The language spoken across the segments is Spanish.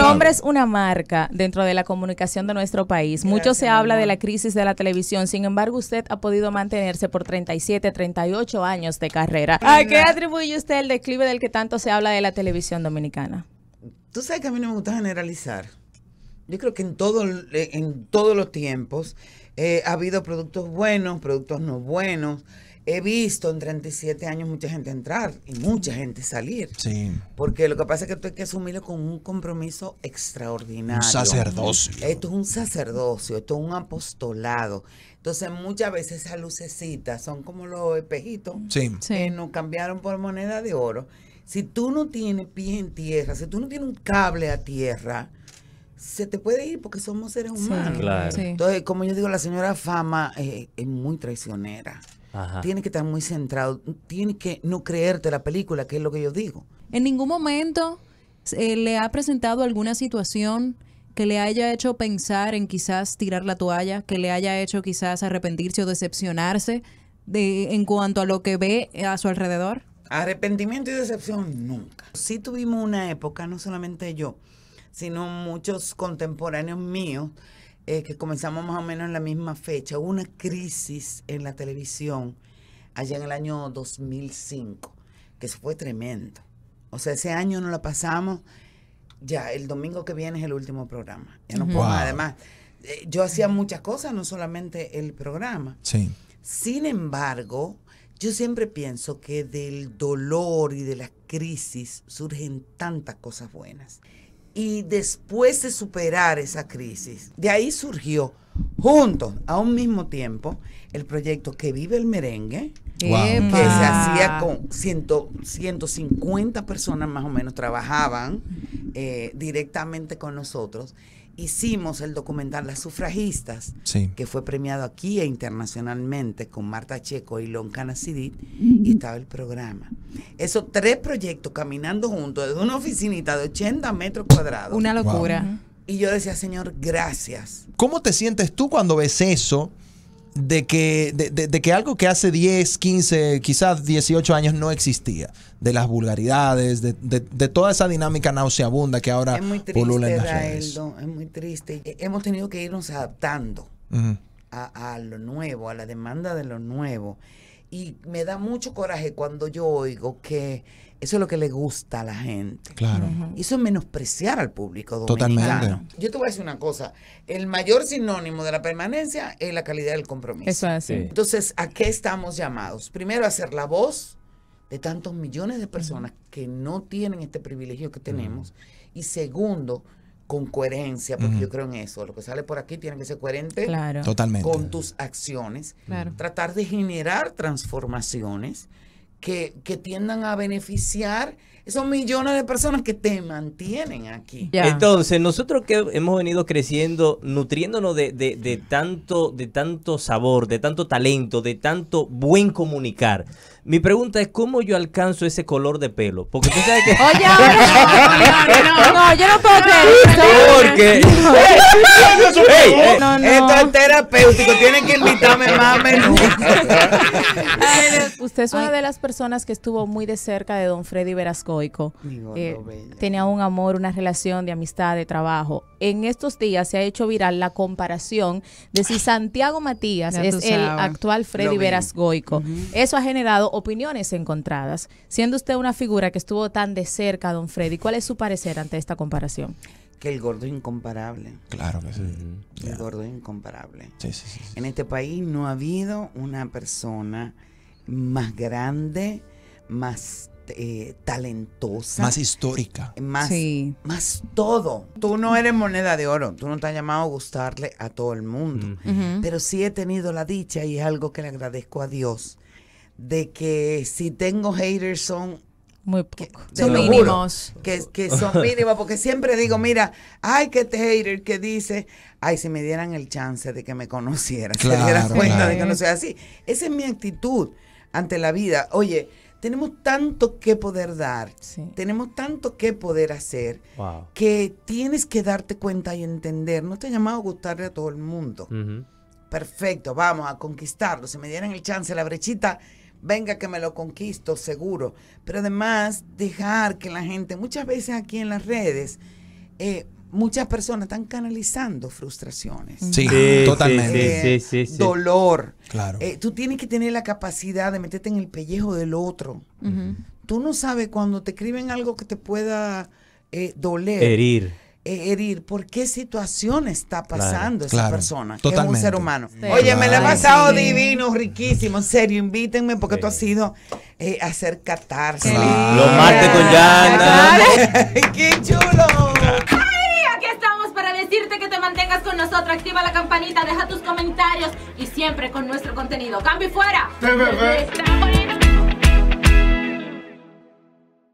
el nombre es una marca dentro de la comunicación de nuestro país. Mucho se habla de la crisis de la televisión, sin embargo usted ha podido mantenerse por 37, 38 años de carrera. ¿A qué atribuye usted el declive del que tanto se habla de la televisión dominicana? Tú sabes que a mí no me gusta generalizar. Yo creo que en, todo, eh, en todos los tiempos eh, ha habido productos buenos, productos no buenos he visto en 37 años mucha gente entrar y mucha gente salir. Sí. Porque lo que pasa es que tú hay que asumirlo con un compromiso extraordinario. Un sacerdocio. Esto es un sacerdocio, esto es un apostolado. Entonces muchas veces esas lucecitas son como los espejitos que nos cambiaron por moneda de oro. Si tú no tienes pie en tierra, si tú no tienes un cable a tierra, se te puede ir porque somos seres humanos. Entonces, como yo digo, la señora Fama eh, es muy traicionera. Tiene que estar muy centrado, tiene que no creerte la película, que es lo que yo digo. En ningún momento eh, le ha presentado alguna situación que le haya hecho pensar en quizás tirar la toalla, que le haya hecho quizás arrepentirse o decepcionarse de, en cuanto a lo que ve a su alrededor. Arrepentimiento y decepción nunca. Sí tuvimos una época, no solamente yo, sino muchos contemporáneos míos, eh, que comenzamos más o menos en la misma fecha, hubo una crisis en la televisión allá en el año 2005, que fue tremendo. O sea, ese año no la pasamos, ya, el domingo que viene es el último programa. además, eh, yo hacía muchas cosas, no solamente el programa. Sin embargo, yo siempre pienso que del dolor y de la crisis surgen tantas cosas buenas y después de superar esa crisis. De ahí surgió juntos, a un mismo tiempo, el proyecto Que Vive el Merengue, que se hacía con ciento, 150 personas más o menos, trabajaban eh, directamente con nosotros hicimos el documental Las Sufragistas, que fue premiado aquí e internacionalmente con Marta Checo y Lon Canacidit, y estaba el programa. Esos tres proyectos caminando juntos desde una oficinita de 80 metros cuadrados. Una locura. Y yo decía, Señor, gracias. ¿Cómo te sientes tú cuando ves eso? de que, de, de, que algo que hace 10, 15, quizás 18 años no existía, de las vulgaridades, de, de toda esa dinámica nauseabunda que ahora pulula en las redes. es muy triste. E, hemos tenido que irnos adaptando a, lo nuevo, a la demanda de lo nuevo. Y me da mucho coraje cuando yo oigo que eso es lo que le gusta a la gente. Claro. Eso es menospreciar al público dominicano. Totalmente. Yo te voy a decir una cosa. El mayor sinónimo de la permanencia es la calidad del compromiso. Eso es así. Entonces, ¿a qué estamos llamados? Primero, a ser la voz de tantos millones de personas que no tienen este privilegio que tenemos. Y segundo, con coherencia, porque yo creo en eso. Lo que sale por aquí tiene que ser coherente Totalmente. con tus acciones. Tratar de generar transformaciones que, que tiendan a beneficiar son millones de personas que te mantienen aquí. Entonces, nosotros que hemos venido creciendo, nutriéndonos de, tanto, de tanto sabor, de tanto talento, de tanto buen comunicar. Mi pregunta es cómo yo alcanzo ese color de pelo, porque tú sabes que Oye, no, no, no, no, yo no puedo creer. Porque esto es terapéutico, tienen que invitarme más Usted es una de las personas que estuvo muy de cerca de Don Freddy Verasco eh, tenía un amor, una relación de amistad, de trabajo. En estos días se ha hecho viral la comparación de si Santiago Matías es el actual Freddy veras goico Eso ha generado opiniones encontradas. Siendo usted una figura que estuvo tan de cerca, don Freddy, ¿cuál es su parecer ante esta comparación? que el gordo incomparable. Claro que sí. El gordo incomparable. Sí, sí, sí, en este país no ha habido una persona más grande, más eh, talentosa. Más histórica. Más, más todo. Tú no eres moneda de oro, tú no te has llamado a gustarle a todo el mundo. Pero sí he tenido la dicha y es algo que le agradezco a Dios, de que si tengo haters son muy pocos son mínimos. que, son mínimos, porque siempre digo, mira, ay, que este hater que dice, ay, si me dieran el chance de que me conocieran, claro, se dieran cuenta de que no soy así. Esa es mi actitud ante la vida. Oye, tenemos tanto que poder dar, tenemos tanto que poder hacer, que tienes que darte cuenta y entender, no te llamado a gustarle a todo el mundo. Perfecto, vamos a conquistarlo. Si me dieran el chance, la brechita, venga que me lo conquisto, seguro. Pero además, dejar que la gente, muchas veces aquí en las redes, eh, muchas personas están canalizando frustraciones. Sí, ah, totalmente. Sí, sí, eh, dolor. Claro. Eh, tú tienes que tener la capacidad de meterte en el pellejo del otro. Tú no sabes cuando te escriben algo que te pueda eh, doler. Herir. herir, por qué situación está pasando esa persona, totalmente. es un ser humano. Oye, me la he pasado divino, riquísimo, en serio, invítenme porque tú has sido hacer catarse. Los martes con Yana. ¡Qué chulo! que te mantengas con nosotros. Activa la campanita, deja tus comentarios y siempre con nuestro contenido. ¡Cambio fuera!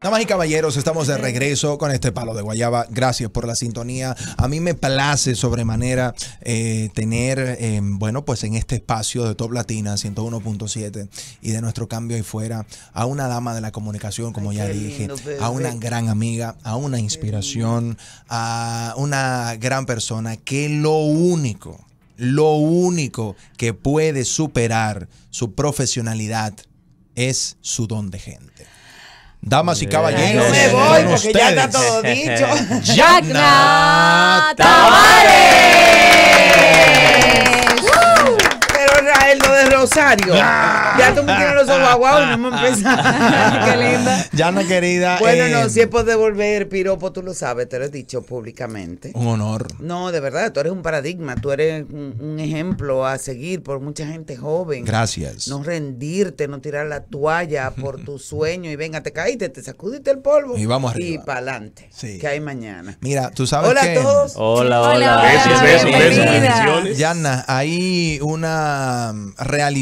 Damas y caballeros, estamos de regreso con este palo de guayaba. Gracias por la sintonía. A mí me place sobremanera eh, tener, em, bueno, pues en este espacio de Top Latina 101.7 y de nuestro cambio ahí fuera a una dama de la comunicación, como ya dije, a una gran amiga, a una inspiración, a una gran persona que lo único, lo único que puede superar su profesionalidad es su don de gente. Damas y eh, caballeros, no me voy porque ya está todo dicho. Jack Tavares. Rosario. Ya tú me tienes los ojos Ya no Qué linda. querida. Bueno, eh, no, si es por devolver piropo, tú lo sabes, te lo he dicho públicamente. Un honor. No, de verdad, tú eres un paradigma, tú eres un, ejemplo a seguir por mucha gente joven. Gracias. No rendirte, no tirar la toalla por tu sueño y venga, te caíste, te sacudiste el polvo. Y vamos arriba. Y para adelante. Que hay mañana. Mira, tú sabes hola Hola a todos. Hola, hola. hola. Besos, hay una realidad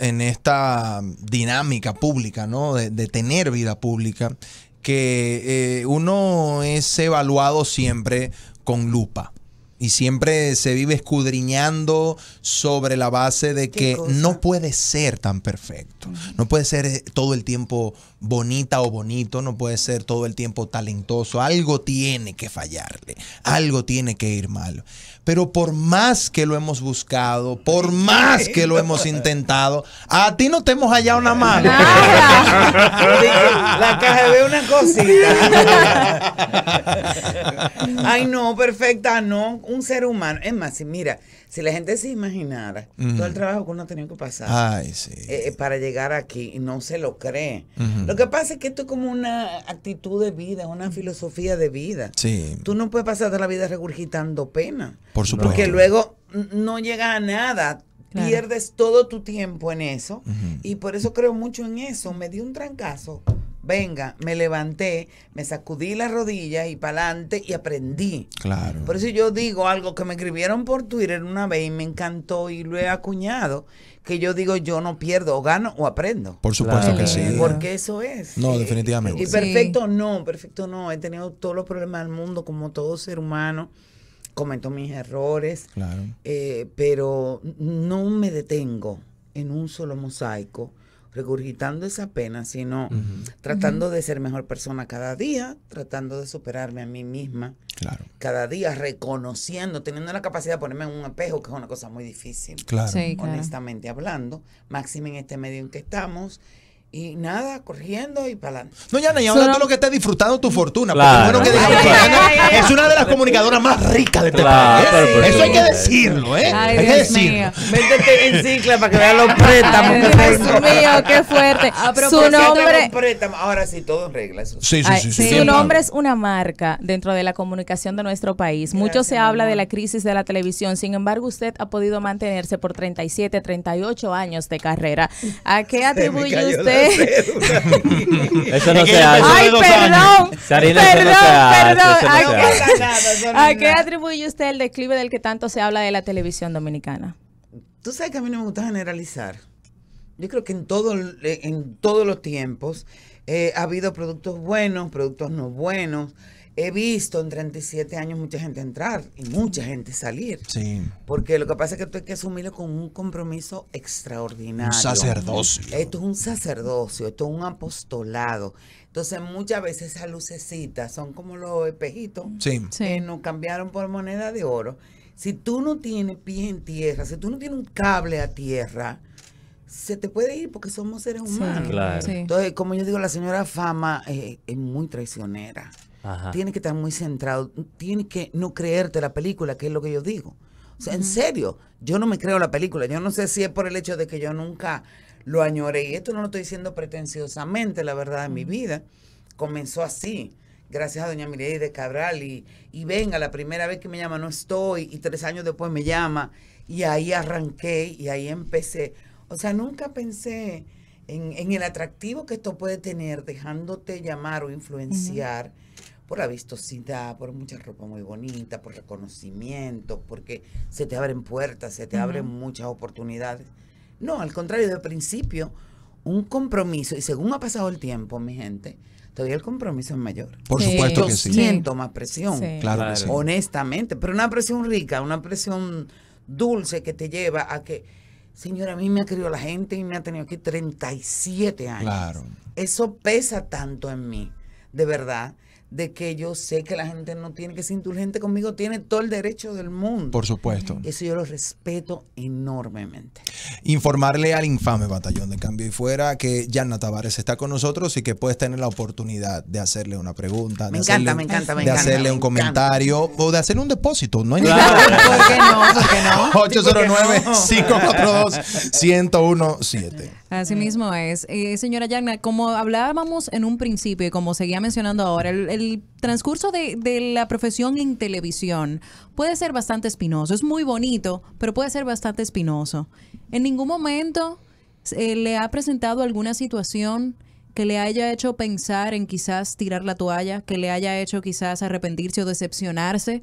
en esta dinámica pública, ¿no? De, tener vida pública, que eh, uno es evaluado siempre con lupa. Y siempre se vive escudriñando sobre la base de que no puede ser tan perfecto. No puede ser eh, todo el tiempo bonita o bonito, no puede ser todo el tiempo talentoso. Algo tiene que fallarle, algo tiene que ir mal. Pero por más que lo hemos buscado, por más que lo hemos intentado, a ti no te hemos hallado una mano. La caja ve una cosita. Ay, no, perfecta, no. Un ser humano. Es más, mira, si la gente se imaginara todo el trabajo que uno ha tenido que pasar eh, eh, para llegar aquí, no se lo cree. Lo que pasa es que esto es como una actitud de vida, una filosofía de vida. Tú no puedes pasar toda la vida regurgitando pena. Por Porque luego no llegas a nada. Pierdes todo tu tiempo en eso. Y por eso creo mucho en eso. Me di un trancazo venga, me levanté, me sacudí las rodillas y para adelante y aprendí. Claro. Por eso yo digo algo que me escribieron por Twitter una vez y me encantó y lo he acuñado, que yo digo yo no pierdo, o gano o aprendo. Por supuesto que sí. Porque eso es. No, definitivamente. Y perfecto no, perfecto no. He tenido todos los problemas del mundo como todo ser humano. Cometo mis errores, claro. Eh, pero no me detengo en un solo mosaico regurgitando esa pena, sino tratando de ser mejor persona cada día, tratando de superarme a mí misma. Claro. Cada día reconociendo, teniendo la capacidad de ponerme en un espejo, que es una cosa muy difícil. Honestamente hablando, máximo en este medio en que estamos, y nada, corriendo y para adelante. No, Yana, y ahora tú lo que estás disfrutando tu fortuna. Porque bueno que es una de las comunicadoras más ricas de este país. ¿eh? Eso hay que decirlo, ¿eh? Ay, hay Dios que decirlo. Métete en cicla para que vean los préstamos que tengo. Dios mío, qué fuerte. Ah, su nombre. Ahora sí, todo en regla. Eso. Sí, sí, sí, sí, Su nombre es una marca dentro de la comunicación de nuestro país. Mucho se habla de la crisis de la televisión. Sin embargo, usted ha podido mantenerse por 37, 38 años de carrera. ¿A qué atribuye usted? Eso no se hace. Ay, perdón. perdón, perdón. ¿A qué atribuye usted el declive del que tanto se habla de la televisión dominicana? Tú sabes que a mí no me gusta generalizar. Yo creo que en, todo, en todos los tiempos eh, ha habido productos buenos, productos no buenos he visto en 37 años mucha gente entrar y mucha gente salir. Sí. Porque lo que pasa es que tú hay que asumirlo con un compromiso extraordinario. Un sacerdocio. Esto es un sacerdocio, esto es un apostolado. Entonces, muchas veces esas lucecitas son como los espejitos sí. que nos cambiaron por moneda de oro. Si tú no tienes pie en tierra, si tú no tienes un cable a tierra, se te puede ir porque somos seres humanos. claro. Entonces, como yo digo, la señora Fama eh, es muy traicionera. Ajá. Tiene que estar muy centrado, tiene que no creerte la película, que es lo que yo digo. O sea, en serio, yo no me creo la película. Yo no sé si es por el hecho de que yo nunca lo añoré. Y esto no lo estoy diciendo pretenciosamente, la verdad, en mi vida. Comenzó así, gracias a doña Mireille de Cabral. Y, y venga, la primera vez que me llama no estoy, y tres años después me llama. Y ahí arranqué y ahí empecé. O sea, nunca pensé en, el atractivo que esto puede tener dejándote llamar o influenciar por la vistosidad, por mucha ropa muy bonita, por reconocimiento, porque se te abren puertas, se te abren muchas oportunidades. No, al contrario, de principio, un compromiso, y según ha pasado el tiempo, mi gente, todavía el compromiso es mayor. Por supuesto que sí. siento más presión, claro, honestamente, pero una presión rica, una presión dulce que te lleva a que, señora, a mí me ha querido la gente y me ha tenido aquí 37 años. Eso pesa tanto en mí de verdad, de que yo sé que la gente no tiene que ser indulgente conmigo, tiene todo el derecho del mundo. Por supuesto. Eso yo lo respeto enormemente. Informarle al infame batallón de Cambio y Fuera que Yanna Tavares está con nosotros y que puedes tener la oportunidad de hacerle una pregunta, me de, encanta, hacerle, me encanta, me de hacerle un comentario o de hacerle un depósito. No hay ¿Por qué no? ¿Por qué no? 809 542 1017 Así mismo es. Eh, señora Yanna, como hablábamos en un principio y como seguíamos mencionando ahora, el, transcurso de, la profesión en televisión puede ser bastante espinoso. Es muy bonito, pero puede ser bastante espinoso. En ningún momento le ha presentado alguna situación que le haya hecho pensar en quizás tirar la toalla, que le haya hecho quizás arrepentirse o decepcionarse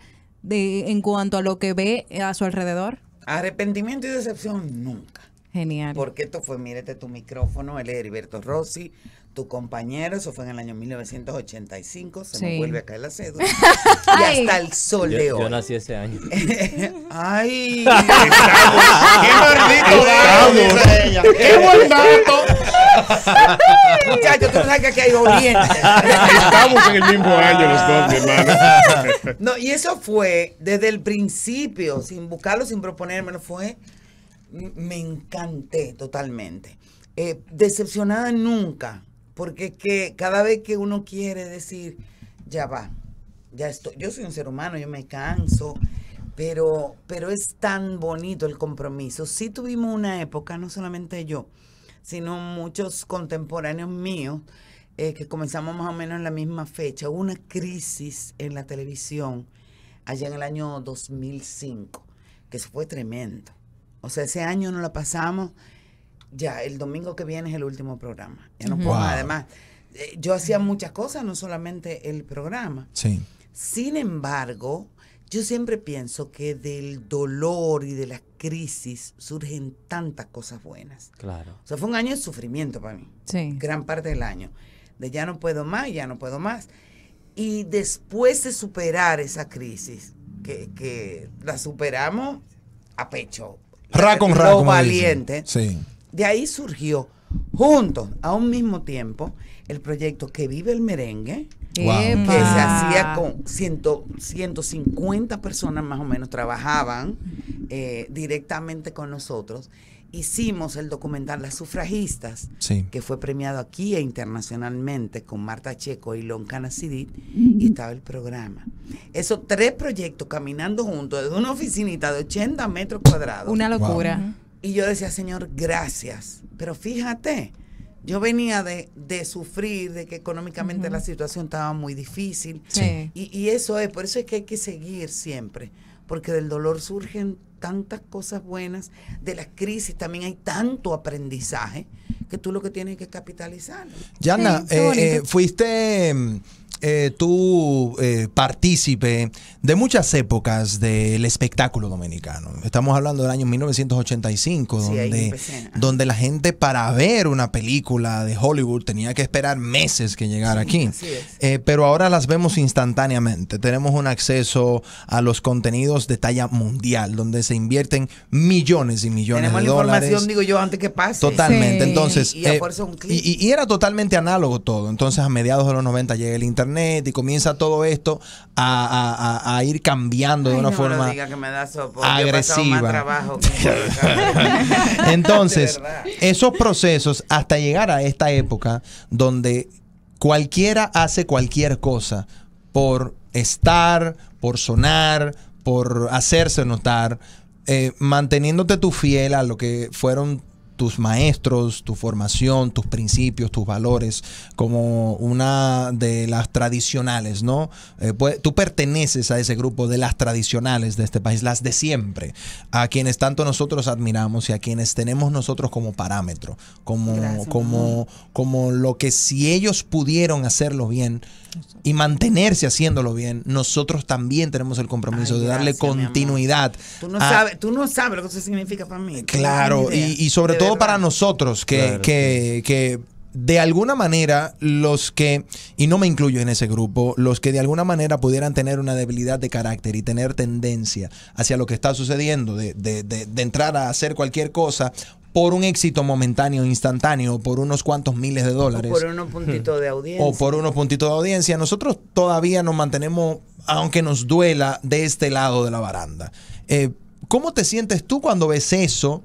en cuanto a lo que ve a su alrededor? Arrepentimiento y decepción nunca. Genial. Porque esto fue, mírate tu micrófono, él es Heriberto Rossi, tu compañero, eso fue en el año 1985, se me vuelve a caer la cédula. y hasta el soleo Yo nací ese año. ¡Ay! ¡Qué maldito! ¡Qué buen dato! Muchachos, tú sabes que aquí hay oriente. Estamos en el mismo año los dos, mi hermano. no, y eso fue desde el principio, sin buscarlo, sin proponerme, fue. Me encanté totalmente. Eh, decepcionada nunca porque que cada vez que uno quiere decir, ya va, ya estoy, yo soy un ser humano, yo me canso, pero, pero es tan bonito el compromiso. Sí tuvimos una época, no solamente yo, sino muchos contemporáneos míos, eh, que comenzamos más o menos en la misma fecha, una crisis en la televisión allá en el año 2005, que fue tremendo. O sea, ese año no la pasamos ya, el domingo que viene es el último programa. Ya no puedo, además, eh, yo hacía muchas cosas, no solamente el programa. Sí. Sin embargo, yo siempre pienso que del dolor y de la crisis surgen tantas cosas buenas. Claro. O sea, fue un año de sufrimiento para mí. Sí. Gran parte del año. De ya no puedo más, ya no puedo más. Y después de superar esa crisis, que, la superamos a pecho. Ra con ra, valiente. Sí de ahí surgió juntos, a un mismo tiempo, el proyecto Que Vive el Merengue, que se hacía con 150 personas más o menos, trabajaban eh, directamente con nosotros. Hicimos el documental Las Sufragistas, que fue premiado aquí e internacionalmente con Marta Checo y Lon Canacidit, y estaba el programa. Esos tres proyectos caminando juntos desde una oficinita de 80 metros cuadrados. Una locura. Y yo decía, Señor, gracias. Pero fíjate, yo venía de, sufrir, de que económicamente la situación estaba muy difícil. Sí. Y, eso es, por eso es que hay que seguir siempre, porque del dolor surgen tantas cosas buenas, de las crisis también hay tanto aprendizaje que tú lo que tienes que capitalizar Yana, eh, eh fuiste mm, eh, tú eh, partícipe de muchas épocas del espectáculo dominicano. Estamos hablando del año 1985, donde, la gente para ver una película de Hollywood tenía que esperar meses que llegara aquí. Eh, pero ahora las vemos instantáneamente. Tenemos un acceso a los contenidos de talla mundial, donde se invierten millones y millones de dólares. Tenemos la información, digo yo, antes que pase. Totalmente. Entonces, eh, y era totalmente análogo todo. Entonces, a mediados de los 90 llega el Internet y comienza todo esto a, ir cambiando de una forma agresiva. Entonces, esos procesos hasta llegar a esta época donde cualquiera hace cualquier cosa por estar, por sonar, por hacerse notar, eh, manteniéndote tú fiel a lo que fueron tus maestros, tu formación, tus principios, tus valores, como una de las tradicionales, ¿no? Eh, pues, tú perteneces a ese grupo de las tradicionales de este país, las de siempre, a quienes tanto nosotros admiramos y a quienes tenemos nosotros como parámetro, como, como, como lo que si ellos pudieron hacerlo bien, y mantenerse haciéndolo bien, nosotros también tenemos el compromiso de darle continuidad. Tú no, sabes, lo que eso significa para mí. Claro, y, sobre todo para nosotros, que, que de alguna manera los que, y no me incluyo en ese grupo, los que de alguna manera pudieran tener una debilidad de carácter y tener tendencia hacia lo que está sucediendo, de, de, de, de entrar a hacer cualquier cosa por un éxito momentáneo, instantáneo, por unos cuantos miles de dólares. O por unos puntitos de audiencia. O por unos puntitos de audiencia. Nosotros todavía nos mantenemos, aunque nos duela, de este lado de la baranda. Eh, ¿Cómo te sientes tú cuando ves eso?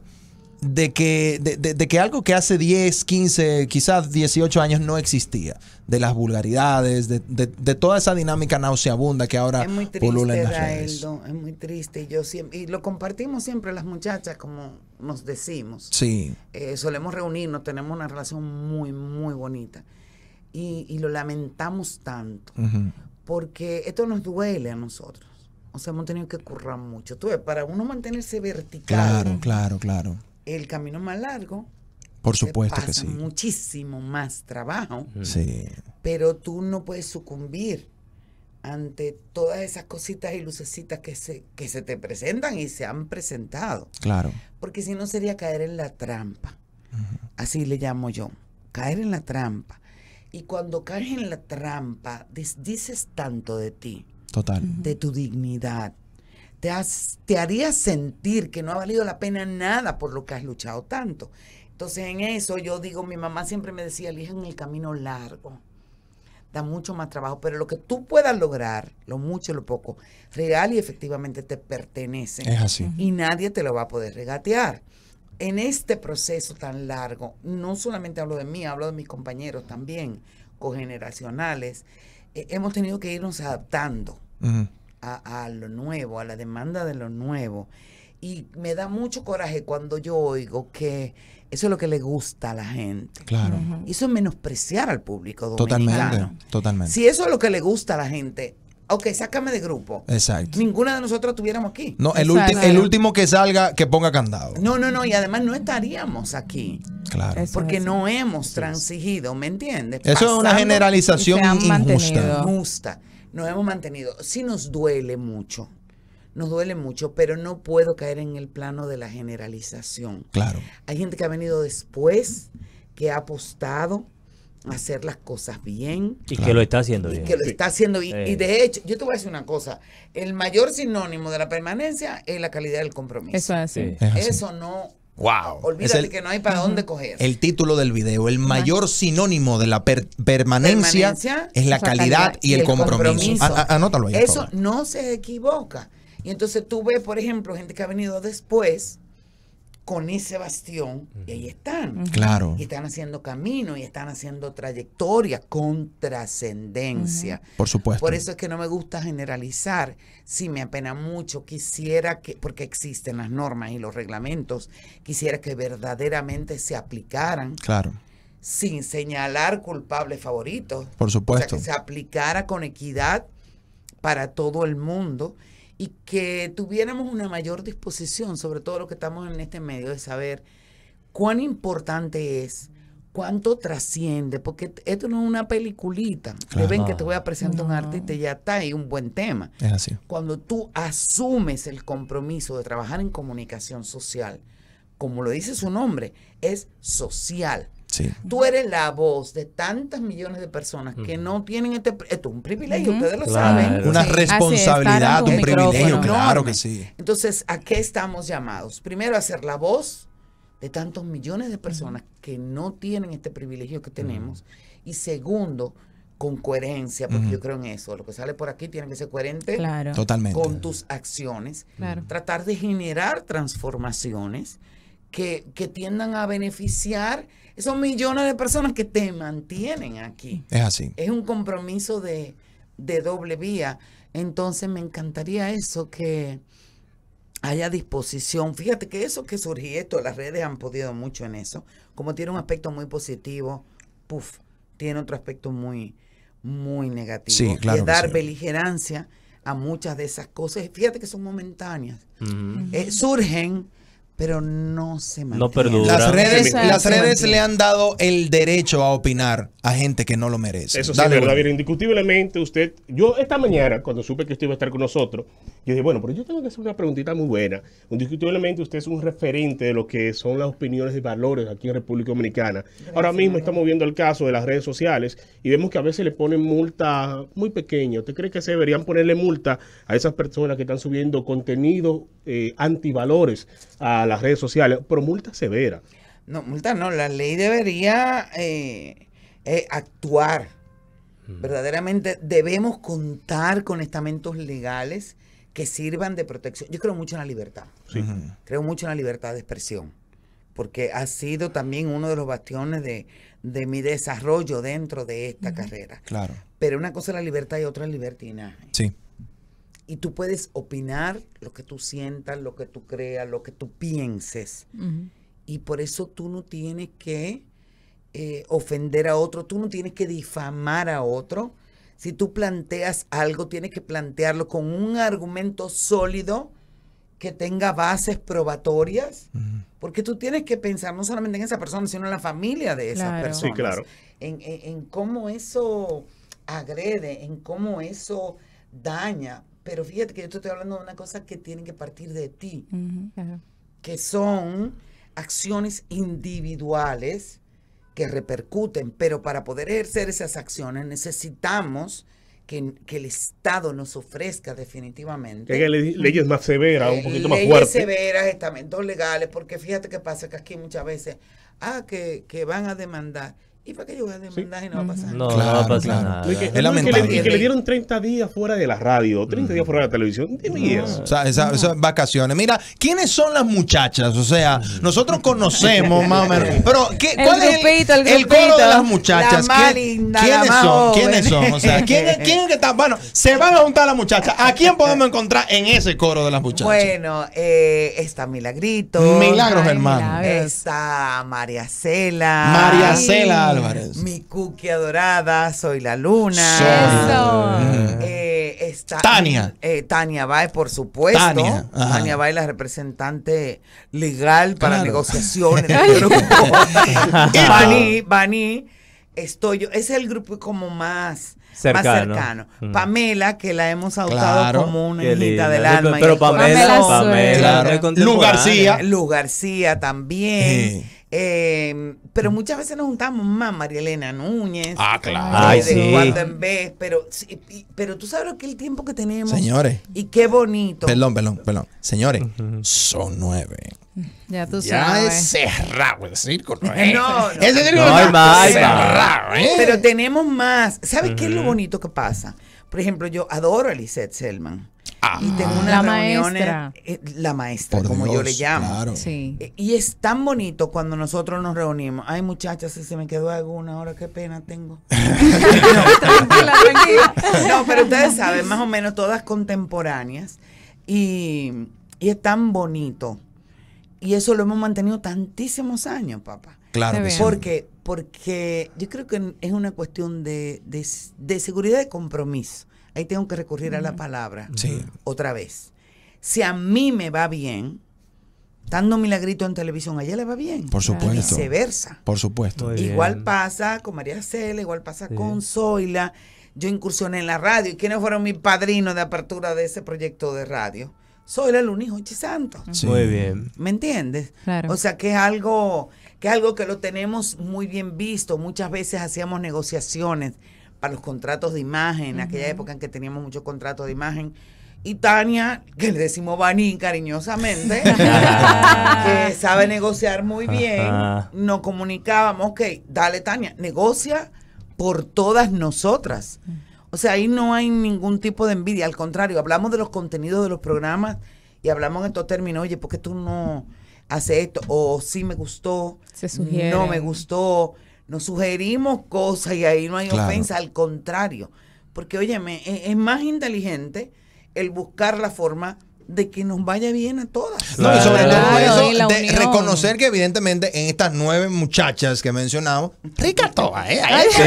de que, de, de, que algo que hace 10, 15, quizás 18 años no existía, de las vulgaridades, de, de toda esa dinámica nauseabunda que ahora pulula en las redes. es muy triste, y, yo siempre, y lo compartimos siempre las muchachas, como nos decimos. Sí. Eh, solemos reunirnos, tenemos una relación muy, muy bonita. Y, y lo lamentamos tanto, porque esto nos duele a nosotros. O sea, hemos tenido que currar mucho. Tú ves, para uno mantenerse vertical. Claro, claro, claro el camino más largo. Por supuesto que sí. Muchísimo más trabajo. Mm. Sí. Pero tú no puedes sucumbir ante todas esas cositas y lucecitas que se, que se te presentan y se han presentado. Claro. Porque si no sería caer en la trampa. Así le llamo yo. Caer en la trampa. Y cuando caes en la trampa, dices tanto de ti. Total. De tu dignidad, te, haría sentir que no ha valido la pena nada por lo que has luchado tanto. Entonces en eso yo digo, mi mamá siempre me decía, elijan el camino largo, da mucho más trabajo, pero lo que tú puedas lograr, lo mucho y lo poco, real y efectivamente te pertenece. Es así. Y nadie te lo va a poder regatear. En este proceso tan largo, no solamente hablo de mí, hablo de mis compañeros también, cogeneracionales, eh, hemos tenido que irnos adaptando a, lo nuevo, a la demanda de lo nuevo. Y me da mucho coraje cuando yo oigo que eso es lo que le gusta a la gente. Claro. Eso es menospreciar al público dominicano. Totalmente, totalmente. Si eso es lo que le gusta a la gente, ok, sácame de grupo. Exacto. Ninguna de nosotros estuviéramos aquí. No, el, el último que salga, que ponga candado. No, no, no, y además no estaríamos aquí. Claro. porque no hemos transigido, ¿me entiendes? Eso es una generalización injusta. Injusta nos hemos mantenido. Sí nos duele mucho, nos duele mucho, pero no puedo caer en el plano de la generalización. Claro. Hay gente que ha venido después, que ha apostado a hacer las cosas bien. Y que lo está haciendo y bien. que lo está haciendo Y de hecho, yo te voy a decir una cosa, el mayor sinónimo de la permanencia es la calidad del compromiso. Eso Es así. Eso no Wow. Olvídate el, que no hay para dónde coger. El título del video, el mayor sinónimo de la permanencia, es la calidad, y el, compromiso. anótalo ahí. Eso no se equivoca. Y entonces tú ves, por ejemplo, gente que ha venido después con ese bastión y ahí están. Claro. Y están haciendo camino y están haciendo trayectoria con trascendencia. Por supuesto. Por eso es que no me gusta generalizar. Sí, me apena mucho. Quisiera que, porque existen las normas y los reglamentos, quisiera que verdaderamente se aplicaran. Claro. Sin señalar culpables favoritos. Por supuesto. que se aplicara con equidad para todo el mundo y que tuviéramos una mayor disposición, sobre todo lo que estamos en este medio, de saber cuán importante es, cuánto trasciende, porque esto no es una peliculita. ven que te voy a presentar un artista y ya está, y un buen tema. Cuando tú asumes el compromiso de trabajar en comunicación social, como lo dice su nombre, es social. Tú eres la voz de tantas millones de personas que no tienen este... un privilegio, ustedes lo saben. Una responsabilidad, un, privilegio, claro que sí. Entonces, ¿a qué estamos llamados? Primero, a ser la voz de tantos millones de personas que no tienen este privilegio que tenemos. Y segundo, con coherencia, porque yo creo en eso. Lo que sale por aquí tiene que ser coherente Totalmente. con tus acciones. Tratar de generar transformaciones que, que tiendan a beneficiar son millones de personas que te mantienen aquí. Es así. Es un compromiso de, doble vía. Entonces me encantaría eso, que haya disposición. Fíjate que eso que surgió, esto, las redes han podido mucho en eso. Como tiene un aspecto muy positivo, tiene otro aspecto muy, muy negativo. Sí, claro dar beligerancia a muchas de esas cosas. Fíjate que son momentáneas. Eh, surgen pero no se mantiene. Las redes, las redes le han dado el derecho a opinar a gente que no lo merece. Eso sí, verdad. indiscutiblemente usted, yo esta mañana, cuando supe que usted iba a estar con nosotros, yo dije, bueno, pero yo tengo que hacer una preguntita muy buena. Indiscutiblemente usted es un referente de lo que son las opiniones y valores aquí en República Dominicana. Ahora mismo estamos viendo el caso de las redes sociales y vemos que a veces le ponen multa muy pequeña. ¿Usted cree que se deberían ponerle multa a esas personas que están subiendo contenido eh, antivalores a las redes sociales, pero multa severa. No, multa no, la ley debería eh, eh, actuar. Mm. Verdaderamente debemos contar con estamentos legales que sirvan de protección. Yo creo mucho en la libertad. Creo mucho en la libertad de expresión, porque ha sido también uno de los bastiones de, mi desarrollo dentro de esta carrera. Claro. Pero una cosa es la libertad y otra es libertinaje. Sí y tú puedes opinar lo que tú sientas, lo que tú creas, lo que tú pienses. Y por eso tú no tienes que eh, ofender a otro, tú no tienes que difamar a otro. Si tú planteas algo, tienes que plantearlo con un argumento sólido que tenga bases probatorias, porque tú tienes que pensar no solamente en esa persona, sino en la familia de esa persona Sí, claro. en, en cómo eso agrede, en cómo eso daña pero fíjate que yo estoy hablando de una cosa que tiene que partir de ti, que son acciones individuales que repercuten, pero para poder ejercer esas acciones necesitamos que, el Estado nos ofrezca definitivamente. Que haya leyes más severas, un poquito más fuertes. Leyes severas, estamentos legales, porque fíjate que pasa que aquí muchas veces, ah, que, que van a demandar ¿Y para qué yo voy a demandar y no va a pasar No, no va a pasar nada. Y que, es lamentable. le, y que le dieron 30 días fuera de la radio, 30 días fuera de la televisión. No. eso O sea, esas vacaciones. Mira, ¿quiénes son las muchachas? O sea, nosotros conocemos más Pero, ¿qué, ¿cuál es el, coro de las muchachas? ¿Quiénes son? ¿Quiénes son? O sea, ¿quién, quién que está? Bueno, se van a juntar las muchachas. ¿A quién podemos encontrar en ese coro de las muchachas? Bueno, eh, está Milagrito. Milagros, hermano. Está María Cela. María Cela. Mi cookie adorada, soy la luna. Eso. Eh. Eh, está, Tania. Eh, Tania Baez, por supuesto. Tania, Ajá. la representante legal para negociaciones Vani grupo. Bani, Bani, es el grupo como más cercano. Más cercano. Mm. Pamela, que la hemos adoptado como una hijita del alma. Pero, Pamela, Pamela, Pamela, Lu García. Lu García también. Em, pero mm. muchas veces nos juntamos más, María Elena Núñez. Ah, claro. Eh, Ay, de sí. en vez, pero, pero tú sabes lo que el tiempo que tenemos. Señores. Y qué bonito. Perdón, perdón, perdón. Señores, son nueve. Ya tú ya sabes. es cerrado el círculo. No, no. Ese círculo no, es cerrado. ¿eh? Pero tenemos más. ¿Sabes qué es lo bonito que pasa? Por ejemplo, yo adoro a Lisette Selman. Ah. y tengo una eh, la maestra. la maestra, como yo le llamo. Eh, y es tan bonito cuando nosotros nos reunimos. Ay, muchachas, si se me quedó alguna ahora, qué pena tengo. no, pero ustedes saben, más o menos todas contemporáneas. Y, y es tan bonito. Y eso lo hemos mantenido tantísimos años, papá. Claro Porque, porque yo creo que es una cuestión de, de, de seguridad y compromiso ahí tengo que recurrir a la palabra otra vez. Si a mí me va bien, dando milagrito en televisión, a ella le va bien. Por supuesto. Viceversa. Por supuesto. Igual pasa con María Cela, igual pasa con Zoila. Yo incursioné en la radio. ¿Y quiénes fueron mis padrinos de apertura de ese proyecto de radio? Zoila y Hochi Santos. Muy bien. ¿Me entiendes? Claro. O sea, que algo que es algo que lo tenemos muy bien visto. Muchas veces hacíamos negociaciones los contratos de imagen, aquella época en que teníamos muchos contratos de imagen. Y Tania, que le decimos Baní cariñosamente, que sabe negociar muy bien, nos comunicábamos, ok, dale Tania, negocia por todas nosotras. O sea, ahí no hay ningún tipo de envidia, al contrario, hablamos de los contenidos de los programas y hablamos en estos términos, oye, ¿por qué tú no haces esto? O sí me gustó, Se no me gustó, nos sugerimos cosas y ahí no hay ofensa, al contrario. Porque, óyeme, e-, es, más inteligente el buscar la forma de que nos vaya bien a todas. No, y sobre todo eso, de reconocer que evidentemente en estas nueve muchachas que mencionamos, rica todas, ¿eh? Sí,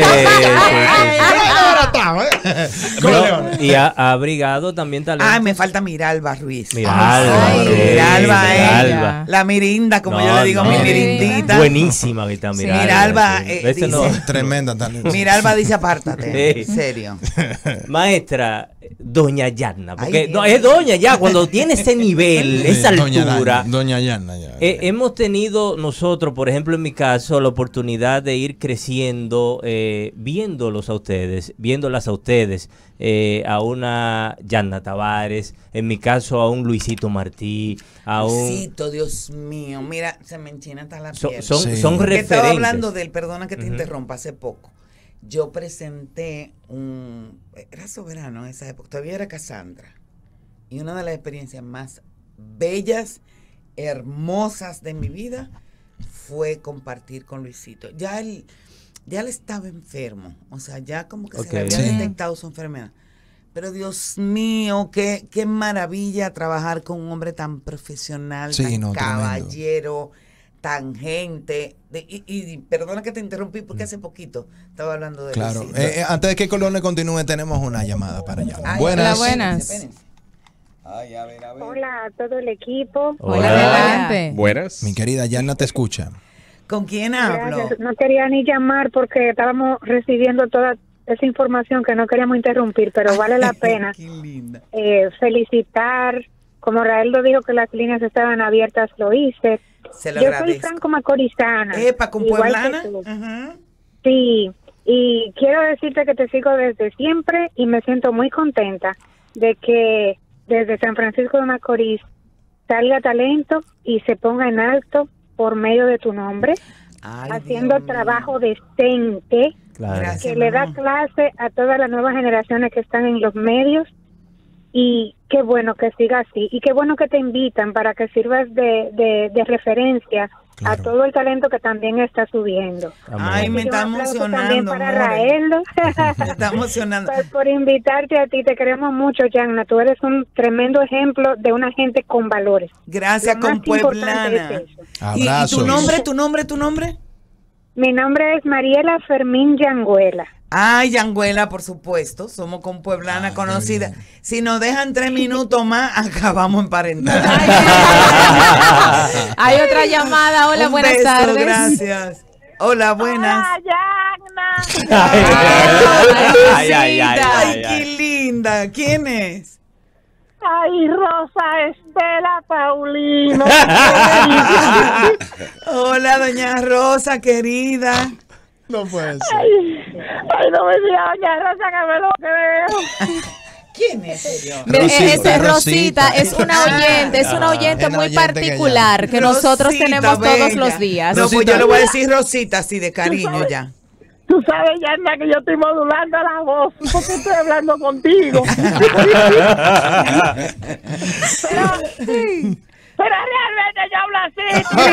y ha, abrigado también vez Ah, me falta Miralba Ruiz. Miralba. Ay, Miralba, Miralba. La mirinda, como yo le digo, mi mirindita. Buenísima que está Miralba. Miralba eh, dice, tremenda Miralba dice apártate. En serio. Maestra, Doña Yanna, porque no, es Doña ya, cuando tiene ese nivel, esa altura. doña Yanna. Eh, ya, hemos tenido nosotros, por ejemplo, en mi caso, la oportunidad de ir creciendo, eh, viéndolos a ustedes, viéndolas a ustedes, eh, a una Yanna Tavares, en mi caso a un Luisito Martí, a un... Luisito, Dios mío, mira, se me enchina hasta la piel. Son, son, Estaba hablando del, perdona que te interrumpa, hace poco yo presenté un... Era soberano en esa época, todavía era Cassandra. Y una de las experiencias más bellas, hermosas de mi vida fue compartir con Luisito. Ya él, ya estaba enfermo, o sea, ya como que se le había detectado su enfermedad. Pero Dios mío, qué, qué maravilla trabajar con un hombre tan profesional, tan caballero tangente. y, perdona que te interrumpí porque mm. hace poquito estaba hablando de Claro, eh, eh, antes de que Colón continúe, tenemos una llamada para allá. buenas. buenas. Hola a todo el equipo. Hola, Buenas. Mi querida no te escucha. ¿Con quién hablo? No quería ni llamar porque estábamos recibiendo toda esa información que no queríamos interrumpir, pero vale la pena Qué linda. Eh, felicitar. Como lo dijo que las líneas estaban abiertas, lo hice. Yo soy franco con Sí, y quiero decirte que te sigo desde siempre y me siento muy contenta de que desde San Francisco de Macorís salga talento y se ponga en alto por medio de tu nombre, haciendo trabajo decente, que le da clase a todas las nuevas generaciones que están en los medios y qué bueno que siga así y qué bueno que te invitan para que sirvas de, de, referencia a todo el talento que también está subiendo. Ay, me está emocionando. para me está emocionando. por invitarte a ti, te queremos mucho, Yanna Tú eres un tremendo ejemplo de una gente con valores. Gracias, con Pueblana. ¿Y, tu nombre, tu nombre, tu nombre? Mi nombre es Mariela Fermín Yanguela. Ay, Anguela por supuesto, somos con Pueblana conocida. Si nos dejan tres minutos más, acabamos en Hay otra llamada. Hola, buenas tardes. Gracias. Hola, buenas. Ay, ay, ay, ay, qué linda. ¿Quién es? Ay, Rosa Estela Paulino. Hola, doña Rosa, querida. No puede ser. Ay, no me digas, doña Rosa, que me lo creo. ¿Quién es señor? Eh, es Rosita, es una ah, oyente, es una ah, oyente muy particular que, nosotros tenemos todos los días. No, pues yo le voy a decir Rosita así de cariño ya. Tú sabes, Yanda, que yo estoy modulando la voz porque estoy hablando contigo. Pero, sí pero realmente yo hablo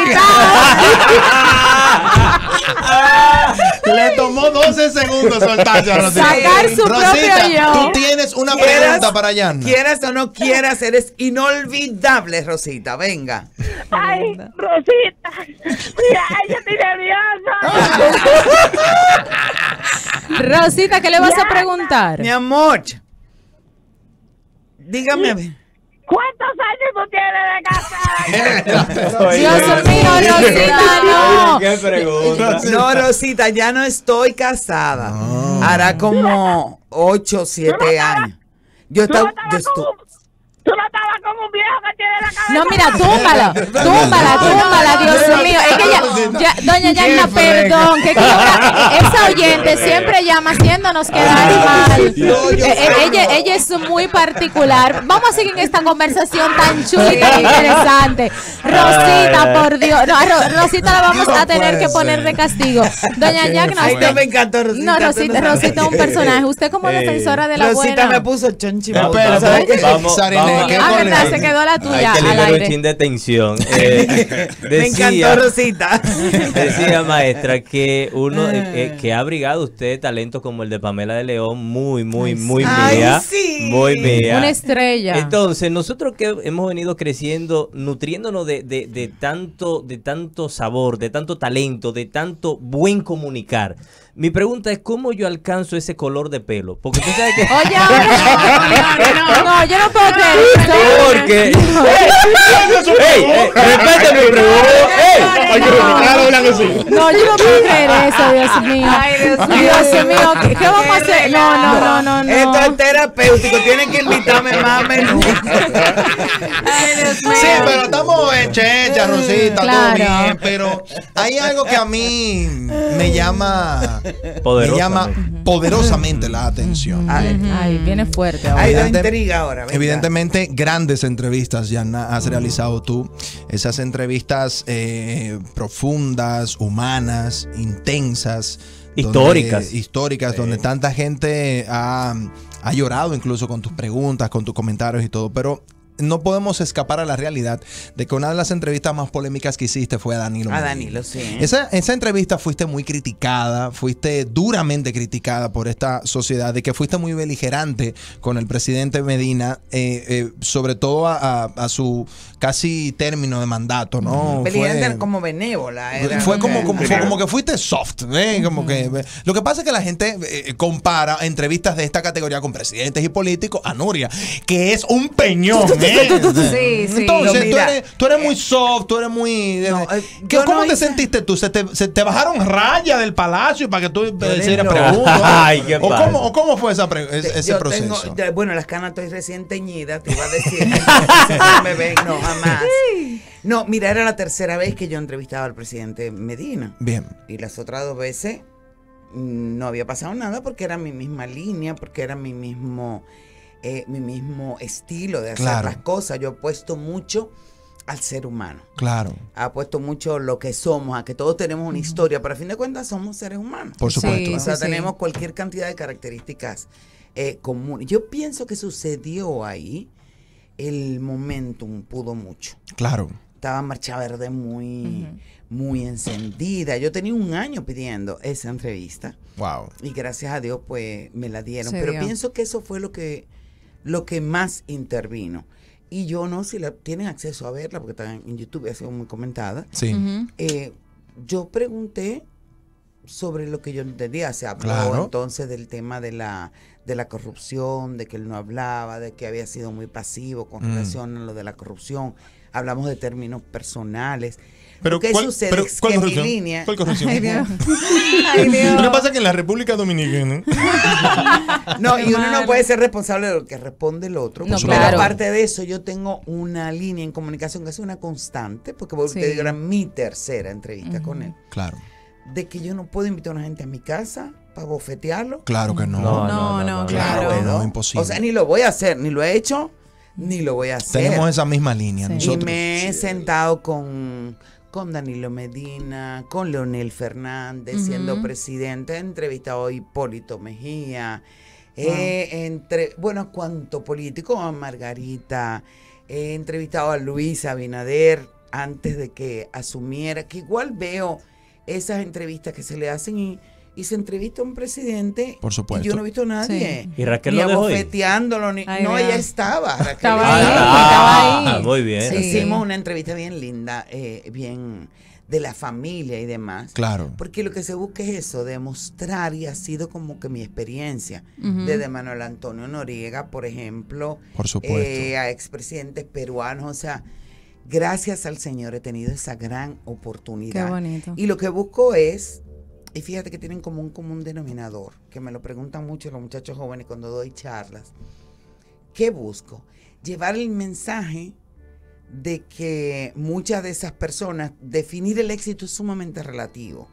así. Le tomó 12 segundos soltarse a Rosita. Sacar su Rosita, tú tienes una pregunta para Yan. Quieras o no quieras, eres inolvidable, Rosita. Venga. Ay, Rosita. Mira, yo estoy nerviosa. Rosita, ¿qué le vas a preguntar? Mi amor. Dígame a ¿Cuántos años tú tienes de casada? Dios mío, Rosita, no. ¿Qué pregunta? No, Rosita, ya no estoy casada. Ah. Hará como 8 o 7 años. Yo estaba. Yo estoy, Tú no estabas con un que la cabeza. No, mira, túmbala, túmbala, túmbala, Dios mío. Es que doña Yanna, perdón, que, esa oyente siempre llama haciéndonos quedar mal. Eh, eh, ella, ella es muy particular. Vamos a seguir en esta conversación tan chula y e tan interesante. Rosita, por Dios. No, Rosita la vamos a tener que poner de castigo. Doña Yanna, usted... me encantó Rosita. No, Rosita, Rosita es un personaje. Usted como defensora de la buena... Rosita me puso chonchi. Espera, vamos Ah, se quedó la tuya. Hay que un de eh, Me encantó Rosita. decía maestra que uno eh, ah. eh, que ha abrigado usted talentos como el de Pamela de León, muy, muy, muy Muy mía. Una estrella. Entonces, nosotros que hemos venido creciendo, nutriéndonos de tanto, de tanto sabor, de tanto talento, de tanto buen comunicar. Mi pregunta es cómo yo alcanzo ese color de pelo, porque tú sabes que Oye, no, no, yo no puedo creer. Porque eh, respete mi pregunta. No, yo no puedo creer eso, Dios mío. Ay, Dios mío. Dios mío, ¿qué vamos a hacer? No, no, no, no, no. Esto es terapéutico, tienen que invitarme más menudo. Ay, Dios mío. Sí, pero estamos eh, hechas, Rosita, todo bien, pero hay algo que a mí me llama me llama poderosamente la atención. Ay, viene fuerte. Ahora. Hay intriga ahora. Evidentemente, grandes entrevistas, ya has realizado tú. Esas entrevistas eh, profundas, humanas, intensas. Históricas. históricas, donde tanta gente ha, ha llorado incluso con tus preguntas, con tus comentarios y todo. Pero no podemos escapar a la realidad de que una de las entrevistas más polémicas que hiciste fue a Danilo. A Danilo, sí. Esa, esa entrevista fuiste muy criticada, fuiste duramente criticada por esta sociedad, de que fuiste muy beligerante con el presidente Medina, eh, eh, sobre todo a, su casi término de mandato, ¿no? Beligerante como benévola. Fue, como, como, como, que fuiste soft, ¿eh? Como que, lo que pasa es que la gente eh, compara entrevistas de esta categoría con presidentes y políticos a Nuria, que es un peñón. Sí, sí. Entonces, tú eres, muy soft, tú eres muy... Eh, eh, eh, ¿Cómo te sentiste tú? ¿Se te, bajaron raya del palacio para que tú ¿O cómo, fue ese proceso? bueno, las canas estoy recién teñidas, te voy a decir. no, jamás. No, mira, era la tercera vez que yo entrevistaba al presidente Medina. Bien. Y las otras dos veces mm, no había pasado nada porque era mi misma línea, porque era mi mismo eh, mi mismo estilo de hacer las cosas. Yo apuesto mucho al ser humano. Claro. Apuesto mucho lo que somos, a que todos tenemos una historia, pero a fin de cuentas somos seres humanos. Por supuesto. o sea, tenemos cualquier cantidad de características eh, comunes. Yo pienso que sucedió ahí el momentum pudo mucho. Claro. Estaba Marcha Verde muy, muy encendida. Yo tenía un año pidiendo esa entrevista. Wow. Y gracias a Dios, pues me la dieron. pero pienso que eso fue lo que lo que más intervino. Y yo no, si la, tienen acceso a verla, porque está en YouTube, ha sido muy comentada. Sí. Eh, yo pregunté sobre lo que yo entendía. Se habló entonces del tema de la, corrupción, de que él no hablaba, de que había sido muy pasivo con mm. relación a lo de la corrupción. Hablamos de términos personales. Pero ¿qué sucede? ¿cuál línea. ¿Cuál Lo que pasa es que en la República Dominicana. no, y uno no puede ser responsable de lo que responde el otro. No, pero aparte de eso, yo tengo una línea en comunicación que es una constante, porque voy era mi tercera entrevista con él. Claro. De que yo no puedo invitar a una gente a mi casa para bofetearlo. Claro que no. No, no, no, claro. imposible. O sea, ni lo voy a hacer, ni lo he hecho ni lo voy a hacer. Tenemos esa misma línea. nosotros. Y me he sentado con con Danilo Medina, con Leonel Fernández siendo presidente, he entrevistado a Hipólito Mejía, eh, entre, bueno, cuanto político, a Margarita, he entrevistado a Luis Abinader antes de que asumiera, que igual veo esas entrevistas que se le hacen y y se entrevista a un presidente. Por supuesto. yo no he visto a nadie. Y Raquel lo abofeteándolo, No, ella estaba. Estaba, ah, Muy bien. hicimos una entrevista bien linda, eh, bien de la familia y demás. Claro. Porque lo que se busca es eso, demostrar, y ha sido como que mi experiencia, desde Manuel Antonio Noriega, por ejemplo, por supuesto. Eh, a expresidentes peruanos, o sea, gracias al Señor he tenido esa gran oportunidad. Qué bonito. Y lo que busco es y fíjate que tienen como un común denominador, que me lo preguntan mucho los muchachos jóvenes cuando doy charlas. ¿Qué busco? Llevar el mensaje de que muchas de esas personas, definir el éxito es sumamente relativo,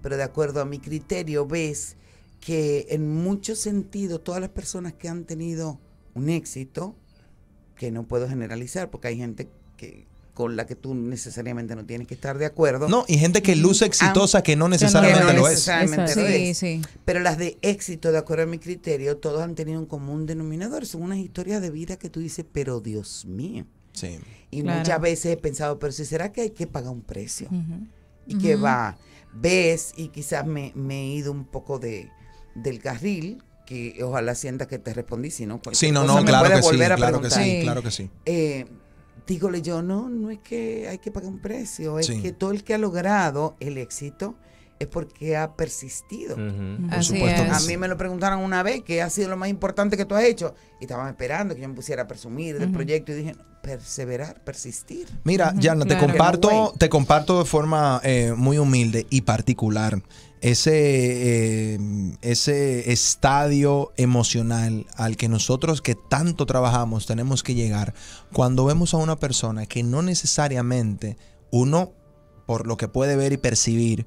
pero de acuerdo a mi criterio ves que en muchos sentidos todas las personas que han tenido un éxito, que no puedo generalizar porque hay gente que, con la que tú necesariamente no tienes que estar de acuerdo. No, y gente que luce exitosa que no necesariamente, lo es. sí, Sí. Pero las de éxito, de acuerdo a mi criterio, todos han tenido un común denominador. Son unas historias de vida que tú dices, pero Dios mío. Sí. Y muchas veces he pensado, pero si será que hay que pagar un precio. Y que va, ves, y quizás me, he ido un poco de, del carril, que ojalá sienta que te respondí, si no, sí, no, no, sí, claro que sí, claro que sí, claro que sí. Dígole yo, no, no es que hay que pagar un precio, es que todo el que ha logrado el éxito es porque ha persistido. A mí me lo preguntaron una vez, qué ha sido lo más importante que tú has hecho? Y estaban esperando que yo me pusiera a presumir del proyecto y dije, perseverar, persistir. Mira, Yana, te comparto, te comparto de forma eh, muy humilde y particular ese, eh, ese estadio emocional al que nosotros que tanto trabajamos tenemos que llegar cuando vemos a una persona que no necesariamente uno, por lo que puede ver y percibir,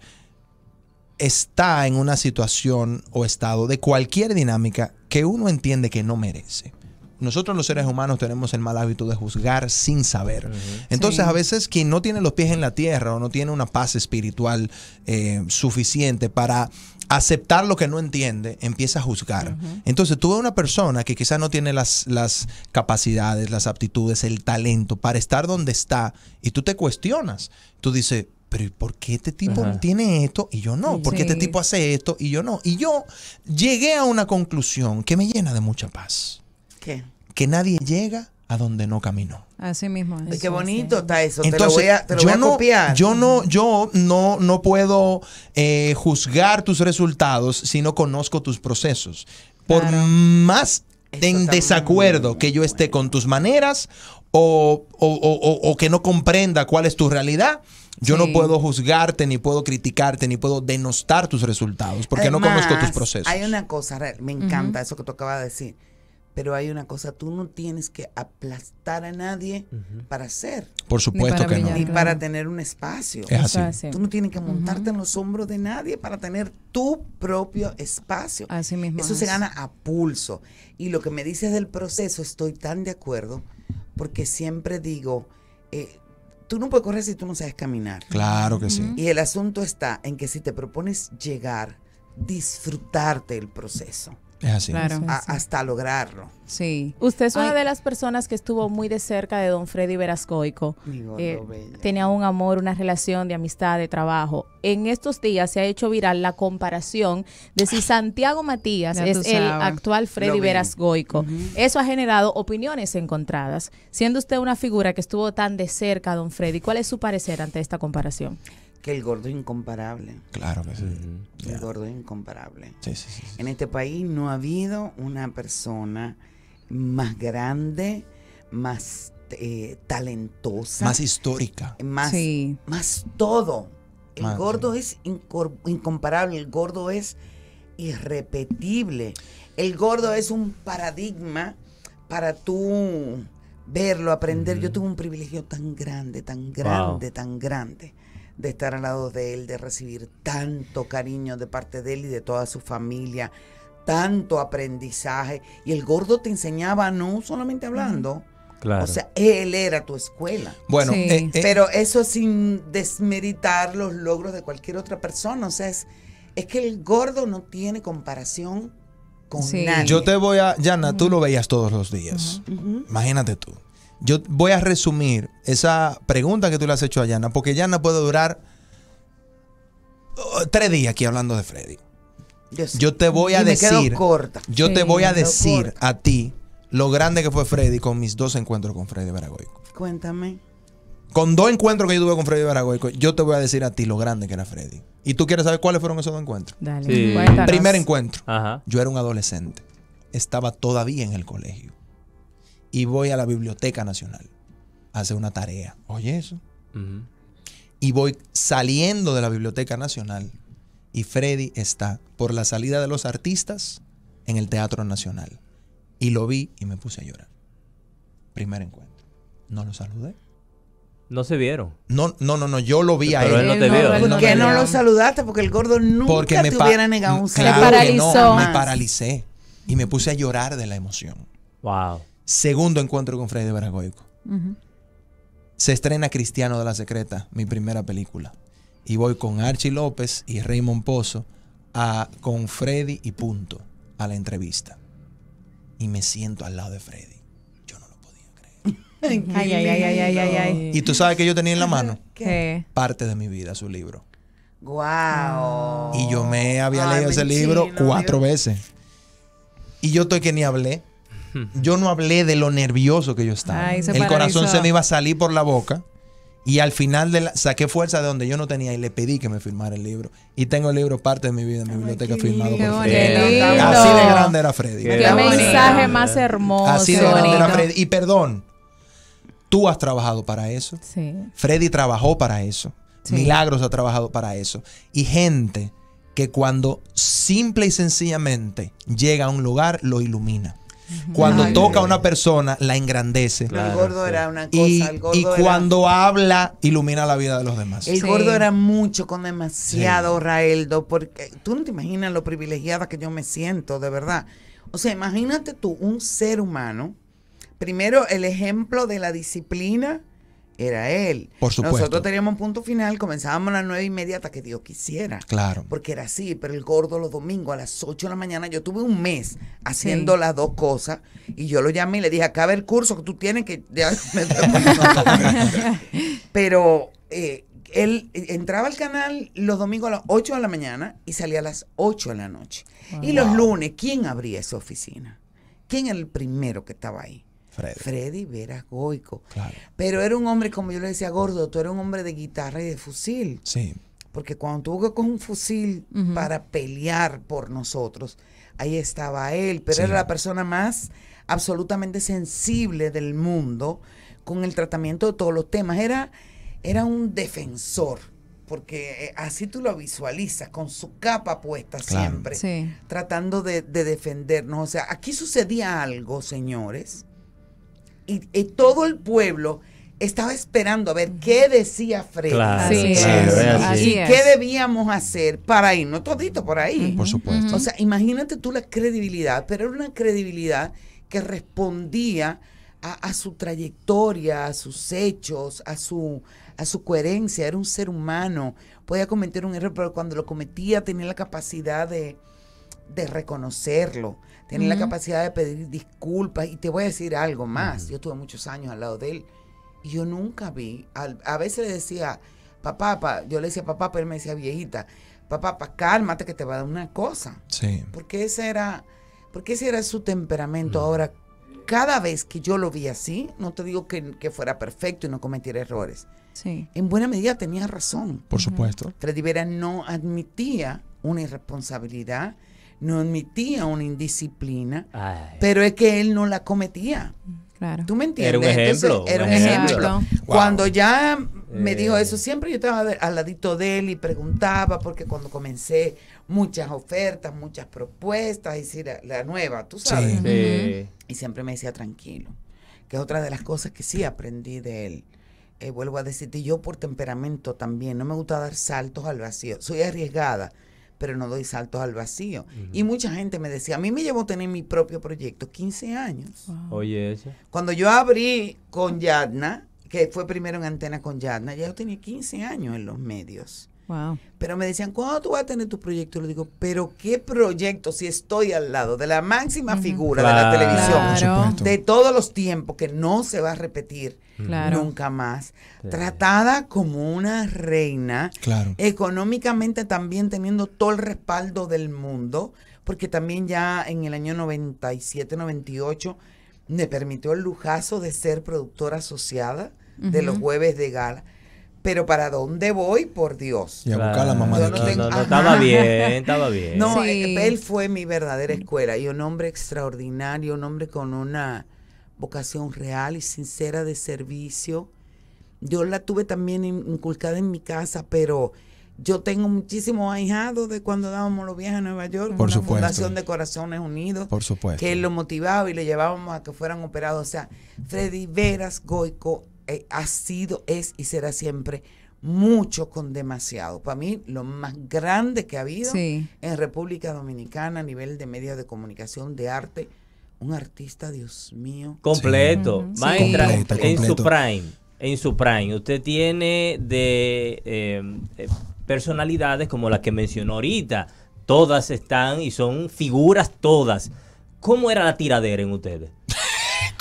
está en una situación o estado de cualquier dinámica que uno entiende que no merece. Nosotros los seres humanos tenemos el mal hábito de juzgar sin saber. Entonces a veces quien no tiene los pies en la tierra o no tiene una paz espiritual eh, suficiente para aceptar lo que no entiende, empieza a juzgar. Entonces tú ves una persona que quizás no tiene las, las capacidades, las aptitudes, el talento para estar donde está y tú te cuestionas. Tú dices, pero ¿por qué este tipo tiene esto y yo no? ¿Por qué este tipo hace esto y yo no? Y yo llegué a una conclusión que me llena de mucha paz. ¿Qué? Que nadie llega a donde no caminó. Así mismo. Es. Qué bonito está eso. Entonces, yo no, Yo no, yo no, no puedo eh, juzgar tus resultados si no conozco tus procesos. Por más en desacuerdo que yo esté con tus maneras o, o que no comprenda cuál es tu realidad, yo no puedo juzgarte, ni puedo criticarte, ni puedo denostar tus resultados, porque no conozco tus procesos. Hay una cosa, me encanta eso que tú acabas de decir, pero hay una cosa, tú no tienes que aplastar a nadie para ser. Por supuesto que no. Ni para tener un espacio. Es así. Tú no tienes que montarte en los hombros de nadie para tener tu propio espacio. Así mismo. Eso se gana a pulso. Y lo que me dices del proceso, estoy tan de acuerdo, porque siempre digo... Eh, tú no puedes correr si tú no sabes caminar. Claro que sí. Y el asunto está en que si te propones llegar, disfrutarte el proceso hasta lograrlo. Sí. Usted es una de las personas que estuvo muy de cerca de don Freddy Verascoico. Eh, tenía un amor, una relación de amistad, de trabajo. En estos días se ha hecho viral la comparación de si Santiago Matías es el actual Freddy Verascoico. Eso ha generado opiniones encontradas. Siendo usted una figura que estuvo tan de cerca a don Freddy, ¿cuál es su parecer ante esta comparación? que el gordo es incomparable. Claro que pues, sí. El gordo es incomparable. Sí, sí, sí, en este país no ha habido una persona más grande, más eh, talentosa. Más histórica. Eh, más, más todo. El gordo es incomparable, el gordo es irrepetible. El gordo es un paradigma para tú verlo, aprender. Yo tuve un privilegio tan grande, tan grande, tan grande de estar al lado de él, de recibir tanto cariño de parte de él y de toda su familia, tanto aprendizaje. Y el gordo te enseñaba no solamente hablando, Claro. O sea, él era tu escuela. Bueno, eh, eh, pero eso sin desmeritar los logros de cualquier otra persona. O sea, es, que el gordo no tiene comparación con nadie. Yo te voy a, Yana, tú lo veías todos los días. Imagínate tú. Yo voy a resumir esa pregunta que tú le has hecho a Yana, porque Yana puede durar oh, tres días aquí hablando de Freddy. Yo, te voy a decir, yo te voy a decir a ti lo grande que fue Freddy con mis dos encuentros con Freddy Baragoico. Cuéntame. Con dos encuentros que yo tuve con Freddy Baragoico, yo te voy a decir a ti lo grande que era Freddy. Y tú quieres saber cuáles fueron esos dos encuentros. Dale, Primer encuentro. Yo era un adolescente. Estaba todavía en el colegio y voy a la Biblioteca Nacional a hacer una tarea. Oye, eso. Y voy saliendo de la Biblioteca Nacional y Freddy está por la salida de los artistas en el Teatro Nacional. Y lo vi y me puse a llorar. Primer encuentro. No lo saludé. No se vieron. No, no, no, no yo lo vi Pero a él. no te vio. ¿Por qué no, lo saludaste? Porque el gordo nunca me te hubiera negado un saludo. me paralizó. me paralicé. Y me puse a llorar de la emoción. Wow. Segundo encuentro con Freddy Baragoico. Se estrena Cristiano de la Secreta, mi primera película. Y voy con Archie López y Raymond Pozo a, con Freddy y punto a la entrevista. Y me siento al lado de Freddy. Yo no lo podía creer. ay, ay, ay, ay, ay, ay, Y tú sabes que yo tenía en la mano ¿Qué? parte de mi vida, su libro. Wow. Y yo me había ah, leído ese libro cuatro veces. Y yo estoy que ni hablé. Yo no hablé de lo nervioso que yo estaba. el corazón se me iba a salir por la boca. Y al final saqué fuerza de donde yo no tenía y le pedí que me firmara el libro. Y tengo el libro parte de mi vida en mi biblioteca firmado por Freddy. Así de grande era Freddy. Qué, mensaje más hermoso. de Freddy. Y perdón, tú has trabajado para eso. Freddy trabajó para eso. Milagros ha trabajado para eso. Y gente que cuando simple y sencillamente llega a un lugar lo ilumina. Cuando toca a una persona, la engrandece. el gordo era una cosa. Y, cuando habla, ilumina la vida de los demás. El gordo era mucho con demasiado, Raeldo, porque tú no te imaginas lo privilegiada que yo me siento, de verdad. O sea, imagínate tú, un ser humano, primero el ejemplo de la disciplina, era él. Por supuesto. Nosotros teníamos un punto final, comenzábamos a las nueve y media hasta que Dios quisiera. Claro. Porque era así, pero el gordo los domingos a las 8 de la mañana, yo tuve un mes haciendo las dos cosas y yo lo llamé y le dije, acaba el curso que tú tienes que... Ya pero eh, él eh, entraba al canal los domingos a las 8 de la mañana y salía a las 8 de la noche. Y los lunes, ¿quién abría esa oficina? ¿Quién era el primero que estaba ahí? Freddy, Freddy Veras Goico. Pero era un hombre, como yo le decía, gordo, tú eres un hombre de guitarra y de fusil. Sí. Porque cuando tuvo que coger un fusil para pelear por nosotros, ahí estaba él, pero era la persona más absolutamente sensible del mundo con el tratamiento de todos los temas. Era, era un defensor, porque eh, así tú lo visualizas, con su capa puesta siempre, sí. tratando de, de, defendernos. O sea, aquí sucedía algo, señores, y, todo el pueblo estaba esperando a ver qué decía Fred claro, y qué debíamos hacer para irnos todito por ahí. Por supuesto. O sea, imagínate tú la credibilidad, pero era una credibilidad que respondía a, a, su trayectoria, a sus hechos, a su, a su coherencia. Era un ser humano, podía cometer un error, pero cuando lo cometía tenía la capacidad de, de reconocerlo. Tiene la capacidad de pedir disculpas. Y te voy a decir algo más, yo estuve muchos años al lado de él y yo nunca vi, a, veces le decía, papá, papá, yo le decía papá, pero él me decía viejita, papá, papá, cálmate que te va a dar una cosa. Sí. Porque ese era, porque ese era su temperamento. Ahora, cada vez que yo lo vi así, no te digo que, fuera perfecto y no cometiera errores. Sí. En buena medida tenía razón. Por supuesto. Freddy no admitía una irresponsabilidad no admitía una indisciplina, pero es que él no la cometía. Claro. ¿Tú me entiendes? Era un ejemplo. era un ejemplo. Cuando ya me eh. dijo eso, siempre yo estaba al ladito de él y preguntaba, porque cuando comencé muchas ofertas, muchas propuestas, y si la, la, nueva, tú sabes. Y siempre me decía tranquilo, que es otra de las cosas que sí aprendí de él. Eh, vuelvo a decirte, yo por temperamento también, no me gusta dar saltos al vacío, soy arriesgada, pero no doy saltos al vacío. Y mucha gente me decía, a mí me llevó tener mi propio proyecto 15 años. Oye, Cuando yo abrí con Yadna, que fue primero en antena con Yadna, ya yo tenía 15 años en los medios. Wow. Pero me decían, ¿cuándo tú vas a tener tu proyecto? Y le digo, ¿pero qué proyecto si estoy al lado de la máxima figura de la televisión? De todos los tiempos, que no se va a repetir nunca más. Tratada como una reina, claro. económicamente también teniendo todo el respaldo del mundo, porque también ya en el año 97-98 me permitió el lujazo de ser productora asociada de los jueves de gala pero ¿para dónde voy? Por Dios. Y a la mamá no, estaba bien, estaba bien. No, él fue mi verdadera escuela y un hombre extraordinario, un hombre con una vocación real y sincera de servicio. Yo la tuve también inculcada en mi casa, pero yo tengo muchísimos ahijados de cuando dábamos los viajes a Nueva York, por una Fundación de Corazones Unidos, por supuesto. que lo motivaba y le llevábamos a que fueran operados. O sea, Freddy Veras Goico eh, ha sido, es y será siempre mucho con demasiado. Para mí, lo más grande que ha habido en República Dominicana a nivel de medios de comunicación, de arte, un artista, Dios mío. Completo. Maestra, en su prime. En su prime. Usted tiene de eh, eh, personalidades como las que mencionó ahorita. Todas están y son figuras todas. ¿Cómo era la tiradera en ustedes?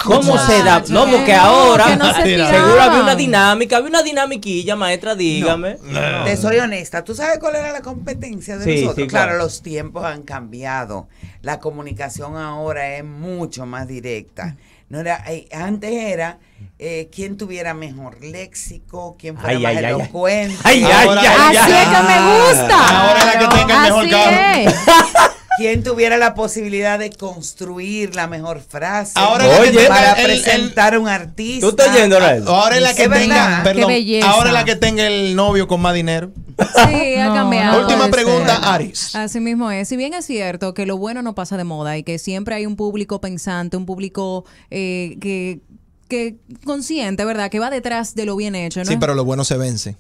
¿Cómo se da? No, porque ahora seguro había una dinámica, había una dinamiquilla, maestra, dígame. Te soy honesta, ¿tú sabes cuál era la competencia de nosotros? Sí, claro, los tiempos han cambiado. La comunicación ahora es mucho más directa. No era, eh, antes era eh, quién tuviera mejor léxico, quién fuera ay, más ay, elocuente. Ay, así es que me gusta. Ahora la que tenga el mejor carro. ¿Quién tuviera la posibilidad de construir la mejor frase Oye, para presentar a un artista. ¿Tú estás yendo, Ahora la que tenga, perdón, ahora es la que tenga el novio con más dinero. Sí, ha cambiado. Última pregunta, Aris. Así mismo es. Si bien es cierto que lo bueno no pasa de moda y que siempre hay un público pensante, un público eh, que que consciente, ¿verdad? Que va detrás de lo bien hecho, ¿no? Sí, pero lo bueno se vence.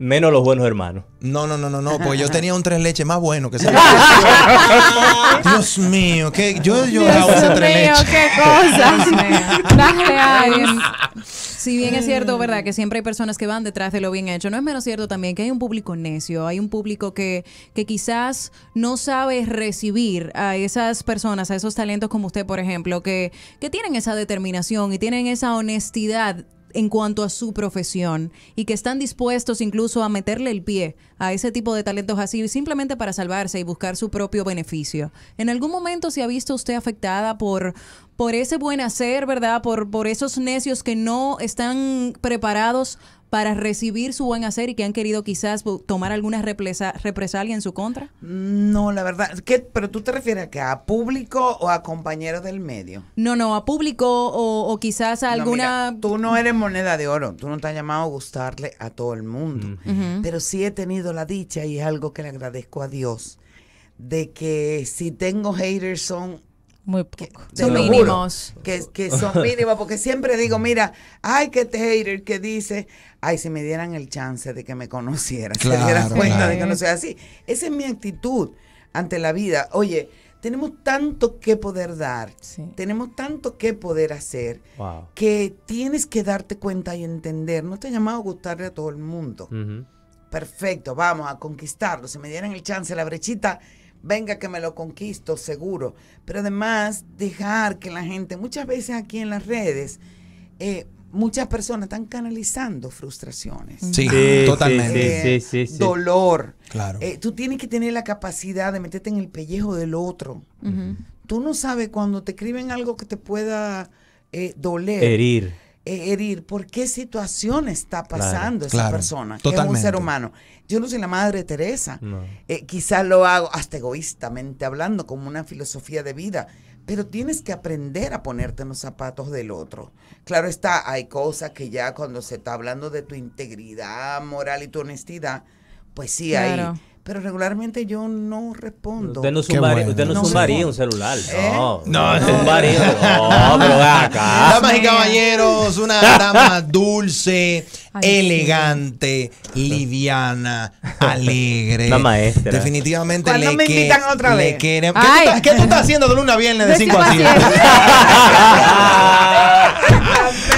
Menos los buenos hermanos. No, no, no, no, no, porque yo tenía un tres leches más bueno que ese. Dios mío, yo yo hago ese tres mío, si bien es cierto, ¿verdad? Que siempre hay personas que van detrás de lo bien hecho. No es menos cierto también que hay un público necio, hay un público que, que quizás no sabe recibir a esas personas, a esos talentos como usted, por ejemplo, que, que tienen esa determinación y tienen esa honestidad en cuanto a su profesión y que están dispuestos incluso a meterle el pie a ese tipo de talentos así simplemente para salvarse y buscar su propio beneficio. ¿En algún momento se ha visto usted afectada por, por ese buen hacer, verdad? Por, por esos necios que no están preparados para recibir su buen hacer y que han querido quizás tomar alguna represalia en su contra? No, la verdad. ¿qué, ¿Pero tú te refieres a que ¿A público o a compañeros del medio? No, no, a público o, quizás a alguna... tú no eres moneda de oro, tú no te has llamado a gustarle a todo el mundo. Pero sí he tenido la dicha y es algo que le agradezco a Dios, de que si tengo haters son muy poco. son mínimos. que, son mínimos, porque siempre digo, mira, ay, qué este hater que dice, ay, si me dieran el chance de que me conocieran, claro, se dieran cuenta de que no soy así. Esa es mi actitud ante la vida. Oye, tenemos tanto que poder dar, tenemos tanto que poder hacer, que tienes que darte cuenta y entender. No te ha llamado a gustarle a todo el mundo. Perfecto, vamos a conquistarlo. Si me dieran el chance, la brechita venga que me lo conquisto, seguro. Pero además, dejar que la gente, muchas veces aquí en las redes, eh, muchas personas están canalizando frustraciones. Sí, totalmente. Eh, dolor. Claro. Eh, tú tienes que tener la capacidad de meterte en el pellejo del otro. Tú no sabes cuando te escriben algo que te pueda doler. Herir eh, herir por qué situación está pasando esa persona, que es un ser humano. Yo no soy la madre Teresa, eh, quizás lo hago hasta egoístamente hablando como una filosofía de vida, pero tienes que aprender a ponerte en los zapatos del otro. Claro está, hay cosas que ya cuando se está hablando de tu integridad moral y tu honestidad, pues sí, hay pero regularmente yo no respondo. Usted no un bueno. usted no, un un celular. ¿Eh? no, No, no, no. Zumbaría, no, pero acá. Damas y caballeros, una dama dulce, elegante, liviana, alegre. Una maestra. Definitivamente le, me invitan otra vez? ¿Qué tú, estás, ¿Qué tú, estás haciendo de luna a viernes de 5 a 7?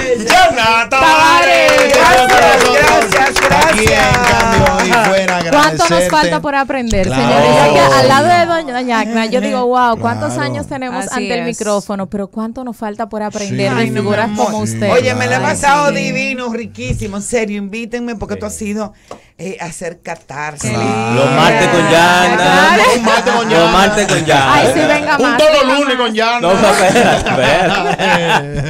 Gracias, gracias, gracias. ¿Cuánto nos falta por aprender, claro. señores? al lado de Doña Yacna, yo digo, wow, ¿cuántos años tenemos ante el micrófono? Pero ¿cuánto nos falta por aprender sí. de figuras como usted? Oye, me lo he pasado divino, riquísimo, en serio, invítenme porque tú has sido eh, hacer catarsis. Ah. los martes con Yana. Los martes con Yana. Los martes con Ay, sí, Un todo lunes con Yana. No, espera,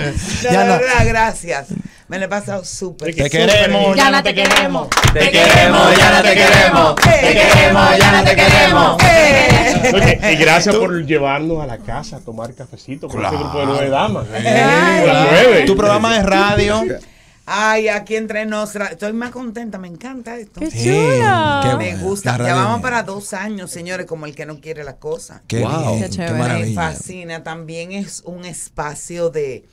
espera. gracias. Me lo he pasado súper. Te queremos, ya no te queremos. Te queremos, ya no te queremos. Eh. Te queremos, ya no te queremos. Eh. Y gracias por llevarnos a la casa a tomar cafecito con este grupo de nueve damas. Tu programa de radio. Ay, aquí entre nosotros Estoy más contenta, me encanta esto. ¡Qué me gusta. Ya vamos para dos años, señores, como el que no quiere la cosa. ¡Qué, wow, Me fascina. También es un espacio de,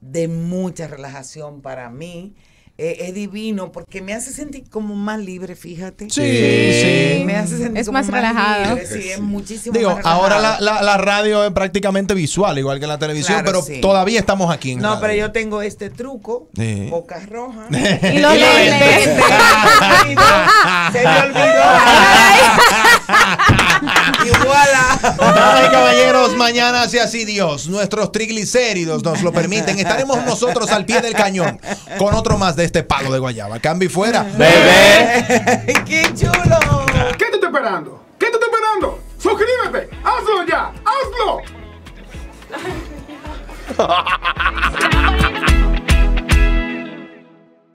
de mucha relajación para mí. Eh, es divino porque me hace sentir como más libre, fíjate. Sí, sí. Me hace sentir es más, relajado. sí, es muchísimo Digo, ahora la, la, la, radio es prácticamente visual, igual que la televisión, pero todavía estamos aquí. no, pero yo tengo este truco, bocas rojas. y lo lentes. se me olvidó. Iguala. caballeros, mañana sea así Dios. Nuestros triglicéridos nos lo permiten. Estaremos nosotros al pie del cañón con otro más de este palo de guayaba. Cambi fuera. ¡Bebé! ¡Qué chulo! ¿Qué te estoy esperando? ¿Qué te estoy esperando? ¡Suscríbete! ¡Hazlo ya! ¡Hazlo!